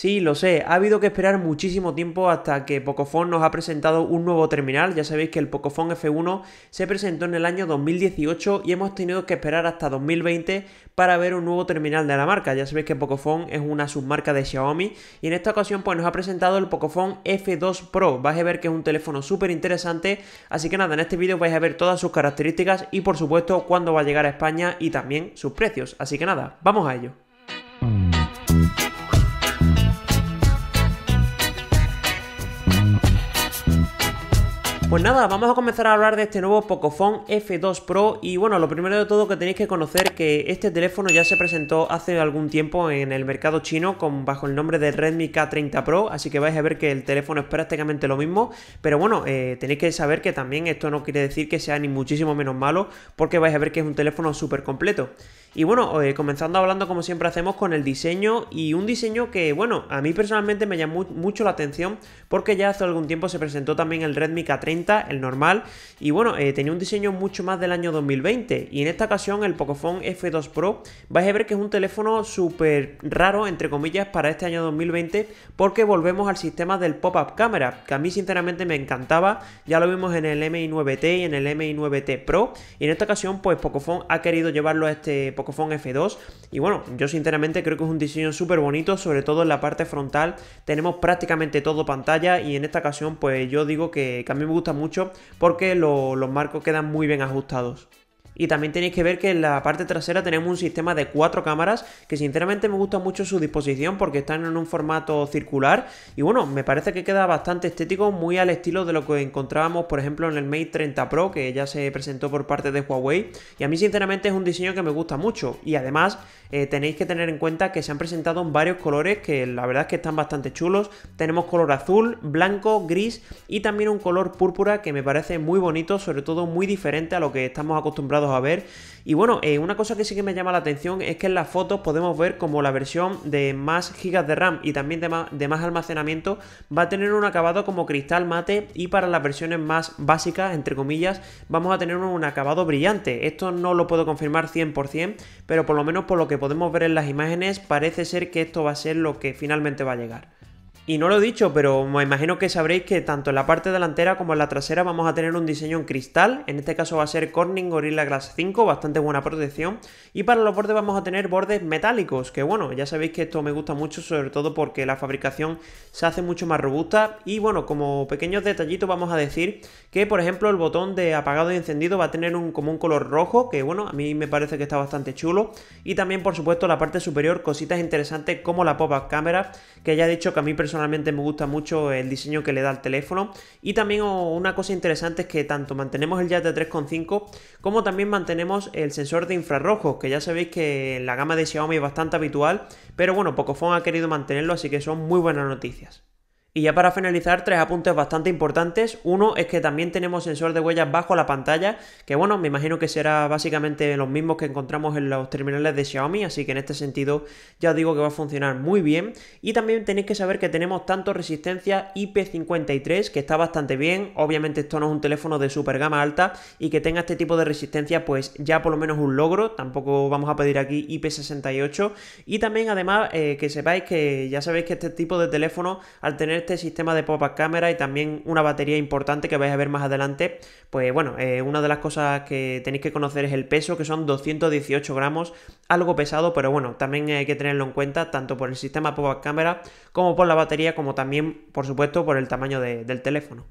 Sí, lo sé, ha habido que esperar muchísimo tiempo hasta que Pocophone nos ha presentado un nuevo terminal, ya sabéis que el Pocophone F1 se presentó en el año 2018 y hemos tenido que esperar hasta 2020 para ver un nuevo terminal de la marca, ya sabéis que Pocophone es una submarca de Xiaomi y en esta ocasión pues nos ha presentado el Pocophone F2 Pro, vais a ver que es un teléfono súper interesante, así que nada, en este vídeo vais a ver todas sus características y por supuesto cuándo va a llegar a España y también sus precios, así que nada, vamos a ello. Pues nada, vamos a comenzar a hablar de este nuevo Pocophone F2 Pro y bueno, lo primero de todo que tenéis que conocer que este teléfono ya se presentó hace algún tiempo en el mercado chino con, bajo el nombre de Redmi K30 Pro, así que vais a ver que el teléfono es prácticamente lo mismo, pero bueno, eh, tenéis que saber que también esto no quiere decir que sea ni muchísimo menos malo porque vais a ver que es un teléfono súper completo. Y bueno, eh, comenzando hablando como siempre hacemos con el diseño y un diseño que, bueno, a mí personalmente me llamó mucho la atención porque ya hace algún tiempo se presentó también el Redmi K30, el normal, y bueno, eh, tenía un diseño mucho más del año 2020 y en esta ocasión el Pocophone F2 Pro vais a ver que es un teléfono súper raro, entre comillas, para este año 2020 porque volvemos al sistema del pop-up cámara, que a mí sinceramente me encantaba, ya lo vimos en el Mi 9T y en el Mi 9T Pro, y en esta ocasión pues Pocophone ha querido llevarlo a este Pocophone F2. Y bueno, yo sinceramente creo que es un diseño súper bonito, sobre todo en la parte frontal. Tenemos prácticamente todo pantalla y en esta ocasión pues yo digo que, a mí me gusta mucho porque los marcos quedan muy bien ajustados. Y también tenéis que ver que en la parte trasera tenemos un sistema de cuatro cámaras que sinceramente me gusta mucho su disposición porque están en un formato circular y bueno, me parece que queda bastante estético, muy al estilo de lo que encontrábamos por ejemplo en el Mate 30 Pro que ya se presentó por parte de Huawei y a mí sinceramente es un diseño que me gusta mucho y además eh, tenéis que tener en cuenta que se han presentado en varios colores que la verdad es que están bastante chulos, tenemos color azul, blanco, gris y también un color púrpura que me parece muy bonito, sobre todo muy diferente a lo que estamos acostumbrados a ver. Y bueno, eh, una cosa que sí que me llama la atención es que en las fotos podemos ver como la versión de más gigas de RAM y también de más, de más almacenamiento va a tener un acabado como cristal mate y para las versiones más básicas, entre comillas, vamos a tener un acabado brillante. Esto no lo puedo confirmar 100%, pero por lo menos por lo que podemos ver en las imágenes parece ser que esto va a ser lo que finalmente va a llegar. Y no lo he dicho, pero me imagino que sabréis que tanto en la parte delantera como en la trasera vamos a tener un diseño en cristal. En este caso va a ser Corning Gorilla Glass 5, bastante buena protección. Y para los bordes vamos a tener bordes metálicos, que bueno, ya sabéis que esto me gusta mucho, sobre todo porque la fabricación se hace mucho más robusta. Y bueno, como pequeños detallitos vamos a decir que, por ejemplo, el botón de apagado y e encendido va a tener un, como un color rojo, que bueno, a mí me parece que está bastante chulo. Y también, por supuesto, la parte superior, cositas interesantes como la pop-up cámara, que ya he dicho que a mí personalmente personalmente me gusta mucho el diseño que le da al teléfono. Y también oh, una cosa interesante es que tanto mantenemos el de 3.5 como también mantenemos el sensor de infrarrojos, que ya sabéis que en la gama de Xiaomi es bastante habitual, pero bueno, Pocophone ha querido mantenerlo, así que son muy buenas noticias. Y ya para finalizar, tres apuntes bastante importantes. Uno es que también tenemos sensor de huellas bajo la pantalla, que bueno, me imagino que será básicamente los mismos que encontramos en los terminales de Xiaomi, así que en este sentido ya os digo que va a funcionar muy bien. Y también tenéis que saber que tenemos tanto resistencia IP53, que está bastante bien, obviamente esto no es un teléfono de super gama alta, y que tenga este tipo de resistencia pues ya por lo menos un logro, tampoco vamos a pedir aquí IP68. Y también además eh, que sepáis que ya sabéis que este tipo de teléfono al tener este sistema de pop-up cámara y también una batería importante que vais a ver más adelante, pues bueno, eh, una de las cosas que tenéis que conocer es el peso, que son 218 gramos, algo pesado, pero bueno, también hay que tenerlo en cuenta, tanto por el sistema pop-up cámara como por la batería, como también, por supuesto, por el tamaño del teléfono.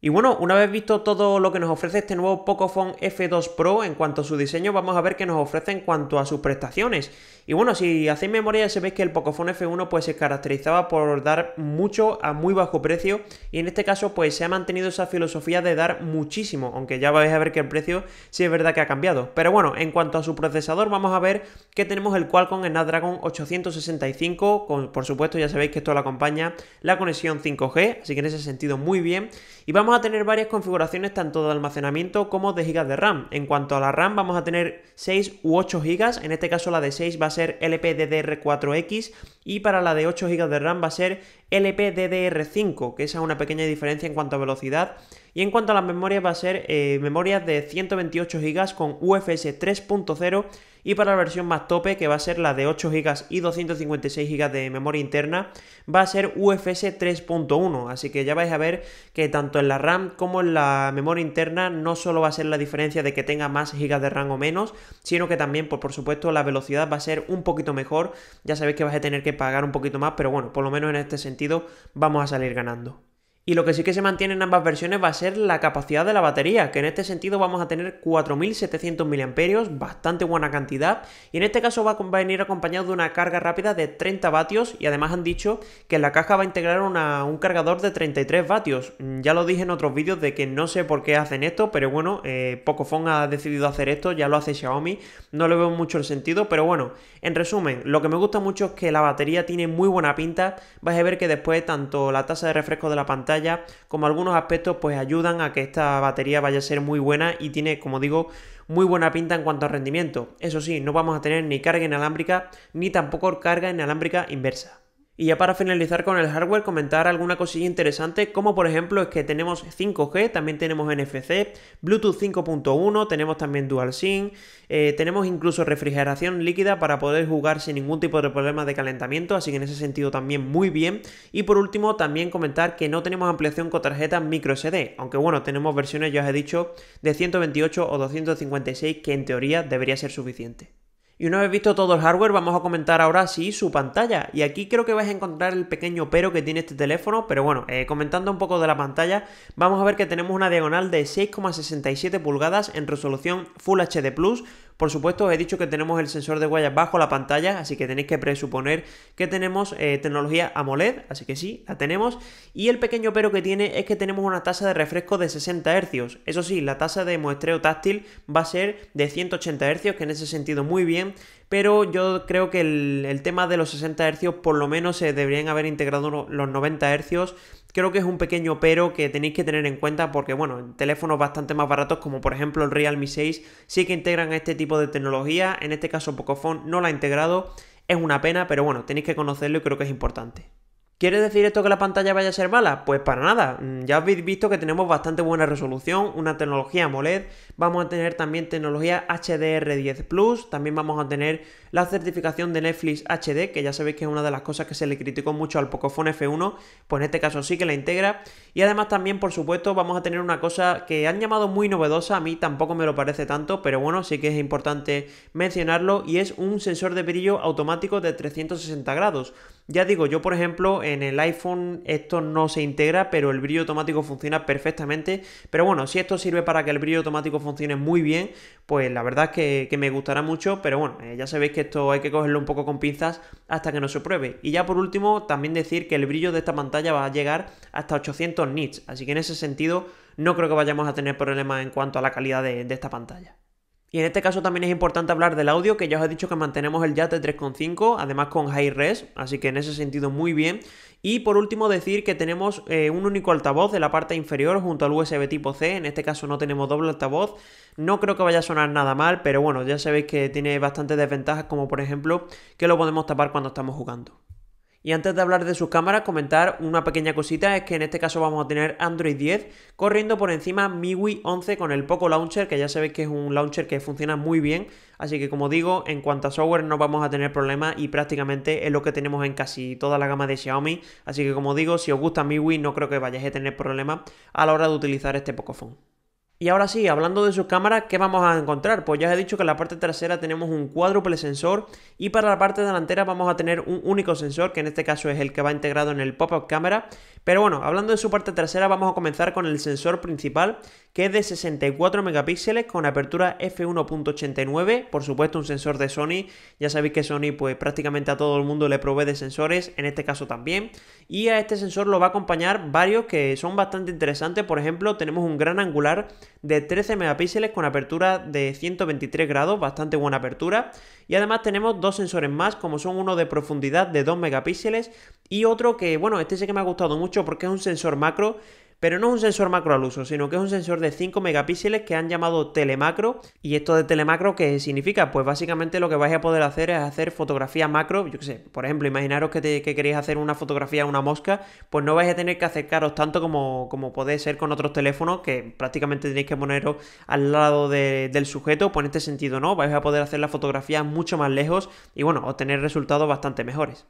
Y bueno, una vez visto todo lo que nos ofrece este nuevo Pocophone F2 Pro en cuanto a su diseño, vamos a ver qué nos ofrece en cuanto a sus prestaciones. Y bueno, si hacéis memoria, se ve que el Pocophone F1 pues se caracterizaba por dar mucho a muy bajo precio y en este caso pues se ha mantenido esa filosofía de dar muchísimo, aunque ya vais a ver que el precio sí es verdad que ha cambiado. Pero bueno, en cuanto a su procesador, vamos a ver que tenemos el Qualcomm Snapdragon 865, con, por supuesto ya sabéis que esto lo acompaña la conexión 5G, así que en ese sentido muy bien. Y vamos vamos a tener varias configuraciones tanto de almacenamiento como de gigas de RAM. En cuanto a la RAM vamos a tener 6 u 8 gigas, en este caso la de 6 va a ser LPDDR4X y para la de 8 gigas de RAM va a ser LPDDR5, que esa es una pequeña diferencia en cuanto a velocidad. Y en cuanto a las memorias va a ser eh, memorias de 128 gigas con UFS 3.0 y para la versión más tope, que va a ser la de 8 GB y 256 GB de memoria interna, va a ser UFS 3.1. Así que ya vais a ver que tanto en la RAM como en la memoria interna no solo va a ser la diferencia de que tenga más GB de RAM o menos, sino que también, pues, por supuesto, la velocidad va a ser un poquito mejor. Ya sabéis que vais a tener que pagar un poquito más, pero bueno, por lo menos en este sentido vamos a salir ganando. Y lo que sí que se mantiene en ambas versiones va a ser la capacidad de la batería, que en este sentido vamos a tener 4.700 mAh, bastante buena cantidad, y en este caso va a venir acompañado de una carga rápida de 30 vatios, y además han dicho que la caja va a integrar un cargador de 33 vatios. Mm, ya lo dije en otros vídeos de que no sé por qué hacen esto, pero bueno, eh, Pocophone ha decidido hacer esto, ya lo hace Xiaomi, no le veo mucho el sentido, pero bueno, en resumen, lo que me gusta mucho es que la batería tiene muy buena pinta, vais a ver que después tanto la tasa de refresco de la pantalla, como algunos aspectos pues ayudan a que esta batería vaya a ser muy buena y tiene, como digo, muy buena pinta en cuanto a rendimiento. Eso sí, no vamos a tener ni carga inalámbrica ni tampoco carga inalámbrica inversa. Y ya para finalizar con el hardware, comentar alguna cosilla interesante, como por ejemplo es que tenemos 5G, también tenemos NFC, Bluetooth 5.1, tenemos también Dual SIM, eh, tenemos incluso refrigeración líquida para poder jugar sin ningún tipo de problema de calentamiento, así que en ese sentido también muy bien. Y por último, también comentar que no tenemos ampliación con tarjeta micro SD, aunque bueno, tenemos versiones, ya os he dicho, de 128 o 256 que en teoría debería ser suficiente. Y una vez visto todo el hardware, vamos a comentar ahora sí su pantalla. Y aquí creo que vais a encontrar el pequeño pero que tiene este teléfono, pero bueno, eh, comentando un poco de la pantalla, vamos a ver que tenemos una diagonal de 6,67 pulgadas en resolución Full HD Plus por supuesto, os he dicho que tenemos el sensor de huellas bajo la pantalla, así que tenéis que presuponer que tenemos eh, tecnología AMOLED, así que sí, la tenemos. Y el pequeño pero que tiene es que tenemos una tasa de refresco de 60 Hz. Eso sí, la tasa de muestreo táctil va a ser de 180 Hz, que en ese sentido muy bien pero yo creo que el, el, tema de los 60 Hz por lo menos se deberían haber integrado los 90 Hz creo que es un pequeño pero que tenéis que tener en cuenta porque, bueno, en teléfonos bastante más baratos como por ejemplo el Realme 6 sí que integran este tipo de tecnología, en este caso Pocophone no la ha integrado, es una pena, pero bueno, tenéis que conocerlo y creo que es importante. ¿Quiere decir esto que la pantalla vaya a ser mala? Pues para nada. Mm, ya habéis visto que tenemos bastante buena resolución, una tecnología AMOLED, vamos a tener también tecnología HDR10 Plus, también vamos a tener la certificación de Netflix HD, que ya sabéis que es una de las cosas que se le criticó mucho al Pocophone F1, pues en este caso sí que la integra. Y además también, por supuesto, vamos a tener una cosa que han llamado muy novedosa, a mí tampoco me lo parece tanto, pero bueno, sí que es importante mencionarlo, y es un sensor de brillo automático de 360 grados. Ya digo, yo por ejemplo en el iPhone esto no se integra, pero el brillo automático funciona perfectamente. Pero bueno, si esto sirve para que el brillo automático funcione muy bien, pues la verdad es que, me gustará mucho, pero bueno, eh, ya sabéis que esto hay que cogerlo un poco con pinzas hasta que no se pruebe. Y ya por último, también decir que el brillo de esta pantalla va a llegar hasta 800 nits, así que en ese sentido no creo que vayamos a tener problemas en cuanto a la calidad de esta pantalla. Y en este caso también es importante hablar del audio, que ya os he dicho que mantenemos el Yate de 3.5, además con high res, así que en ese sentido muy bien. Y por último decir que tenemos eh, un único altavoz de la parte inferior junto al USB tipo C, en este caso no tenemos doble altavoz, no creo que vaya a sonar nada mal, pero bueno, ya sabéis que tiene bastantes desventajas como por ejemplo que lo podemos tapar cuando estamos jugando. Y antes de hablar de sus cámaras, comentar una pequeña cosita, es que en este caso vamos a tener Android 10 corriendo por encima MIUI 11 con el Poco Launcher, que ya sabéis que es un launcher que funciona muy bien, así que como digo, en cuanto a software no vamos a tener problemas y prácticamente es lo que tenemos en casi toda la gama de Xiaomi, así que como digo, si os gusta MIUI no creo que vayáis a tener problemas a la hora de utilizar este Pocophone. Y ahora sí, hablando de su cámara, ¿qué vamos a encontrar? Pues ya os he dicho que en la parte trasera tenemos un cuádruple sensor y para la parte delantera vamos a tener un único sensor, que en este caso es el que va integrado en el pop-up cámara. Pero bueno, hablando de su parte trasera, vamos a comenzar con el sensor principal, que es de 64 megapíxeles con apertura f1.89, por supuesto un sensor de Sony. Ya sabéis que Sony pues prácticamente a todo el mundo le provee de sensores, en este caso también. Y a este sensor lo va a acompañar varios que son bastante interesantes, por ejemplo, tenemos un gran angular de 13 megapíxeles con apertura de 123 grados, bastante buena apertura. Y además tenemos dos sensores más, como son uno de profundidad de 2 megapíxeles y otro que, bueno, este sí que me ha gustado mucho porque es un sensor macro pero no es un sensor macro al uso, sino que es un sensor de 5 megapíxeles que han llamado telemacro. ¿Y esto de telemacro qué significa? Pues básicamente lo que vais a poder hacer es hacer fotografía macro. Yo qué sé, por ejemplo, imaginaros que, queréis hacer una fotografía a una mosca, pues no vais a tener que acercaros tanto como, podéis ser con otros teléfonos, que prácticamente tenéis que poneros al lado del sujeto. Pues en este sentido no, vais a poder hacer la fotografía mucho más lejos y bueno, obtener resultados bastante mejores.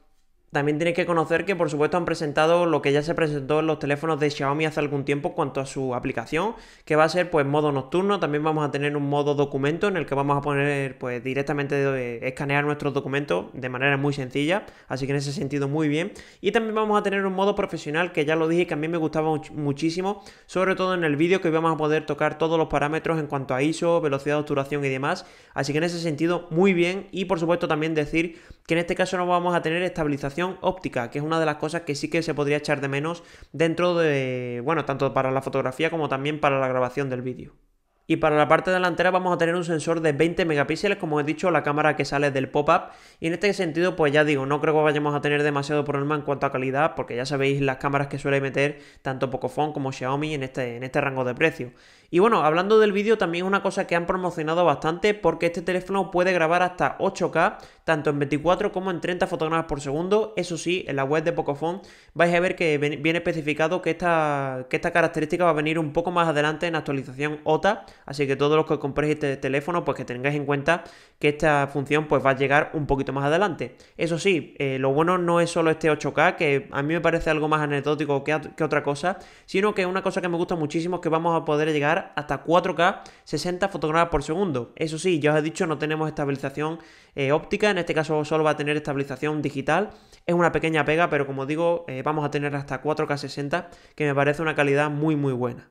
También tienes que conocer que, por supuesto, han presentado lo que ya se presentó en los teléfonos de Xiaomi hace algún tiempo cuanto a su aplicación, que va a ser pues modo nocturno. También vamos a tener un modo documento en el que vamos a poner pues directamente escanear nuestros documentos de manera muy sencilla. Así que en ese sentido muy bien. Y también vamos a tener un modo profesional que ya lo dije que a mí me gustaba muchísimo, sobre todo en el vídeo que vamos a poder tocar todos los parámetros en cuanto a ISO, velocidad de obturación y demás. Así que en ese sentido muy bien. Y por supuesto también decir que en este caso no vamos a tener estabilización óptica, que es una de las cosas que sí que se podría echar de menos dentro de, bueno, tanto para la fotografía como también para la grabación del vídeo. Y para la parte delantera vamos a tener un sensor de 20 megapíxeles, como he dicho, la cámara que sale del pop-up. Y en este sentido, pues ya digo, no creo que vayamos a tener demasiado problema en cuanto a calidad, porque ya sabéis las cámaras que suele meter tanto Pocophone como Xiaomi en este, en este rango de precio. Y bueno, hablando del vídeo, también es una cosa que han promocionado bastante porque este teléfono puede grabar hasta 8K, tanto en 24 como en 30 fotogramas por segundo. Eso sí, en la web de Pocophone vais a ver que viene especificado que esta, esta característica va a venir un poco más adelante en la actualización OTA. Así que todos los que compréis este teléfono, pues que tengáis en cuenta que esta función pues va a llegar un poquito más adelante. Eso sí, eh, lo bueno no es solo este 8K, que a mí me parece algo más anecdótico que, que otra cosa, sino que una cosa que me gusta muchísimo es que vamos a poder llegar hasta 4K 60 fotogramas por segundo. Eso sí, ya os he dicho, no tenemos estabilización eh, óptica, en este caso solo va a tener estabilización digital. Es una pequeña pega, pero como digo, eh, vamos a tener hasta 4K 60, que me parece una calidad muy muy buena.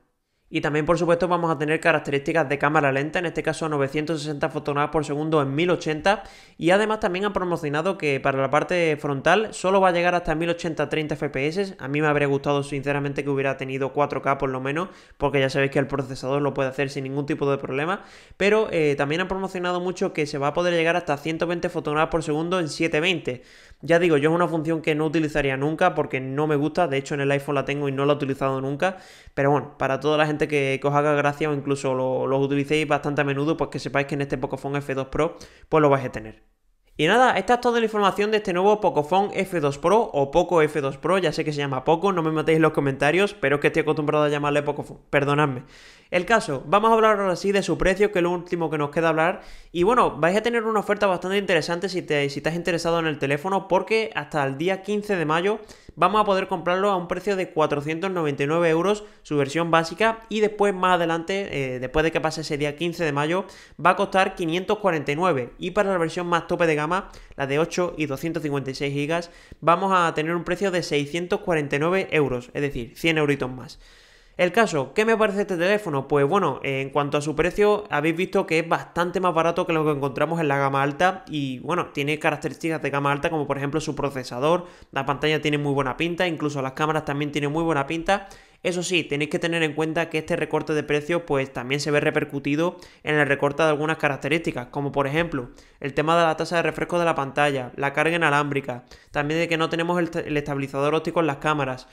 Y también, por supuesto, vamos a tener características de cámara lenta, en este caso 960 fotogramas por segundo en 1080. Y además también han promocionado que para la parte frontal solo va a llegar hasta 1080 30 FPS. A mí me habría gustado, sinceramente, que hubiera tenido 4K por lo menos, porque ya sabéis que el procesador lo puede hacer sin ningún tipo de problema. Pero eh, también han promocionado mucho que se va a poder llegar hasta 120 fotogramas por segundo en 720. Ya digo, yo es una función que no utilizaría nunca porque no me gusta, de hecho en el iPhone la tengo y no la he utilizado nunca, pero bueno, para toda la gente que, os haga gracia o incluso los lo utilicéis bastante a menudo, pues que sepáis que en este Pocophone F2 Pro pues lo vais a tener. Y nada, esta es toda la información de este nuevo Pocophone F2 Pro o Poco F2 Pro, ya sé que se llama Poco, no me matéis en los comentarios, pero es que estoy acostumbrado a llamarle Pocophone, perdonadme. El caso, vamos a hablar ahora sí de su precio, que es lo último que nos queda hablar. Y bueno, vais a tener una oferta bastante interesante si, te, si estás interesado en el teléfono, porque hasta el día 15 de mayo vamos a poder comprarlo a un precio de 499 euros, su versión básica, y después más adelante, eh, después de que pase ese día 15 de mayo, va a costar 549. Y para la versión más tope de gama, la de 8 y 256 gigas, vamos a tener un precio de 649 euros, es decir, 100 euritos más. El caso, ¿qué me parece este teléfono? Pues bueno, en cuanto a su precio, habéis visto que es bastante más barato que lo que encontramos en la gama alta y bueno, tiene características de gama alta como por ejemplo su procesador, la pantalla tiene muy buena pinta, incluso las cámaras también tienen muy buena pinta. Eso sí, tenéis que tener en cuenta que este recorte de precio, pues también se ve repercutido en el recorte de algunas características, como por ejemplo el tema de la tasa de refresco de la pantalla, la carga inalámbrica, también de que no tenemos el estabilizador óptico en las cámaras.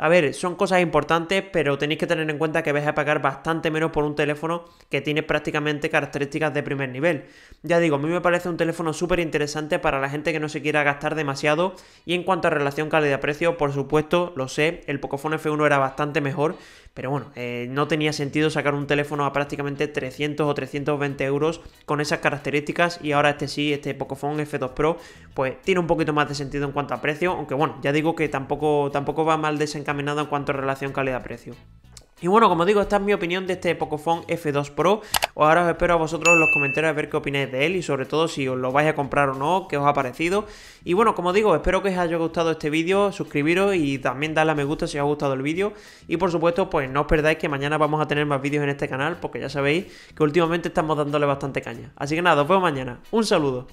A ver, son cosas importantes, pero tenéis que tener en cuenta que vais a pagar bastante menos por un teléfono que tiene prácticamente características de primer nivel. Ya digo, a mí me parece un teléfono súper interesante para la gente que no se quiera gastar demasiado. Y en cuanto a relación calidad-precio, por supuesto, lo sé, el Pocophone F1 era bastante mejor, pero bueno, eh, no tenía sentido sacar un teléfono a prácticamente 300 o 320 euros con esas características. Y ahora este sí, este Pocophone F2 Pro, pues tiene un poquito más de sentido en cuanto a precio, aunque bueno, ya digo que tampoco, tampoco va mal desencadenado encaminado en cuanto a relación calidad-precio. Y bueno, como digo, esta es mi opinión de este Pocophone F2 Pro. Ahora os espero a vosotros en los comentarios a ver qué opináis de él y sobre todo si os lo vais a comprar o no, qué os ha parecido. Y bueno, como digo, espero que os haya gustado este vídeo, suscribiros y también darle a me gusta si os ha gustado el vídeo. Y por supuesto, pues no os perdáis que mañana vamos a tener más vídeos en este canal porque ya sabéis que últimamente estamos dándole bastante caña. Así que nada, os veo mañana. Un saludo.